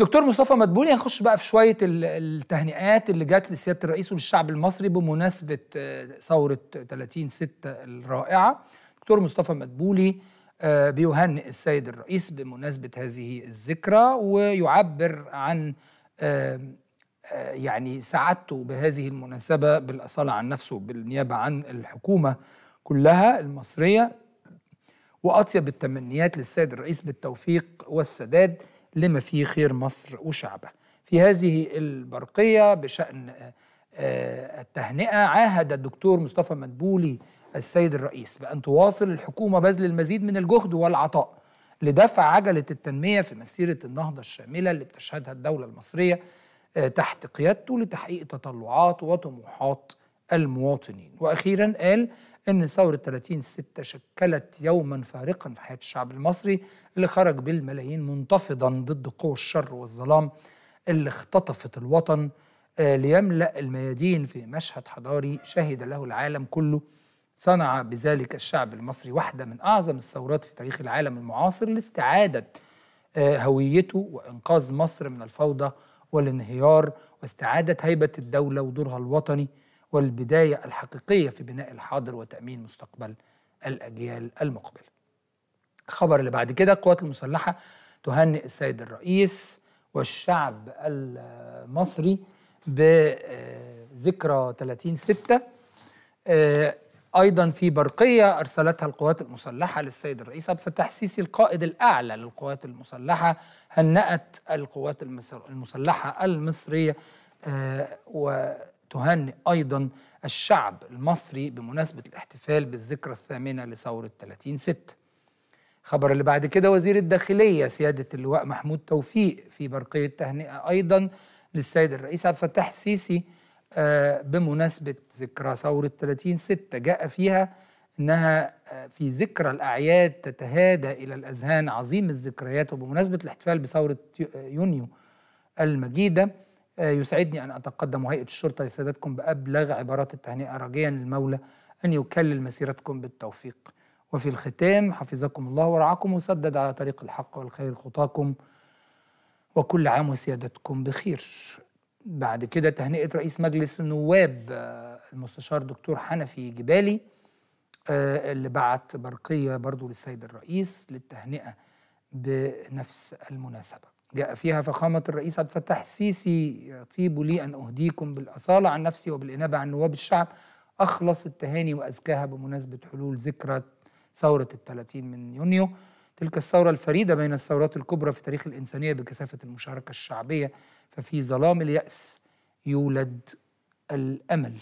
دكتور مصطفى مدبولي هنخش بقى في شويه التهنئات اللي جات لسياده الرئيس وللشعب المصري بمناسبه آه، ثوره 30 6 الرائعه دكتور مصطفى مدبولي آه، بيهنئ السيد الرئيس بمناسبه هذه الذكرى ويعبر عن آه، يعني سعادته بهذه المناسبه بالاصاله عن نفسه بالنيابه عن الحكومه كلها المصريه واطيب التمنيات للسيد الرئيس بالتوفيق والسداد لما فيه خير مصر وشعبه في هذه البرقية بشأن آه، آه، التهنئة عاهد الدكتور مصطفى مدبولي السيد الرئيس بأن تواصل الحكومة بذل المزيد من الجهد والعطاء لدفع عجلة التنمية في مسيرة النهضة الشاملة اللي بتشهدها الدولة المصرية آه، تحت قيادته لتحقيق تطلعات وطموحات المواطنين وأخيرا قال إن ثورة 30 6 شكلت يوما فارقا في حياة الشعب المصري اللي خرج بالملايين منتفضا ضد قوى الشر والظلام اللي اختطفت الوطن آه، ليملأ الميادين في مشهد حضاري شهد له العالم كله صنع بذلك الشعب المصري واحدة من أعظم الثورات في تاريخ العالم المعاصر لاستعادة آه، هويته وإنقاذ مصر من الفوضى والانهيار واستعادة هيبة الدولة ودورها الوطني والبداية الحقيقية في بناء الحاضر وتأمين مستقبل الأجيال المقبلة الخبر اللي بعد كده القوات المسلحة تهنئ السيد الرئيس والشعب المصري بذكرى 30 ستة آه، أيضا في برقية أرسلتها القوات المسلحة للسيد الرئيس عبد الفتاح السيسي القائد الأعلى للقوات المسلحة هنأت القوات المسلحة المصرية آه، و تهنئ أيضا الشعب المصري بمناسبة الاحتفال بالذكرى الثامنة لثورة 30 ستة خبر اللي بعد كده وزير الداخلية سيادة اللواء محمود توفيق في برقية تهنئة أيضا للسيد الرئيس عبد الفتاح السيسي آه، بمناسبة ذكرى ثورة 30 ستة جاء فيها أنها آه، في ذكرى الأعياد تتهادى إلى الأذهان عظيم الذكريات وبمناسبة الاحتفال بثورة آه، يونيو المجيدة آه، يسعدني أن أتقدم هيئة الشرطة لسادتكم بأبلغ عبارات التهنئة راجيا للمولى أن يكلل مسيرتكم بالتوفيق وفي الختام حفظكم الله ورعاكم وسدد على طريق الحق والخير خطاكم وكل عام وسيادتكم بخير بعد كده تهنئة رئيس مجلس النواب آه، المستشار دكتور حنفي جبالي آه، اللي بعت برقية برضو للسيد الرئيس للتهنئة بنفس المناسبة جاء فيها فخامة الرئيس عبد الفتاح السيسي يطيب لي أن أهديكم بالأصالة عن نفسي وبالإنابة عن نواب الشعب أخلص التهاني وأزكاها بمناسبة حلول ذكرى ثورة الثلاثين من يونيو تلك الثورة الفريدة بين الثورات الكبرى في تاريخ الإنسانية بكثافة المشاركة الشعبية ففي ظلام اليأس يولد الأمل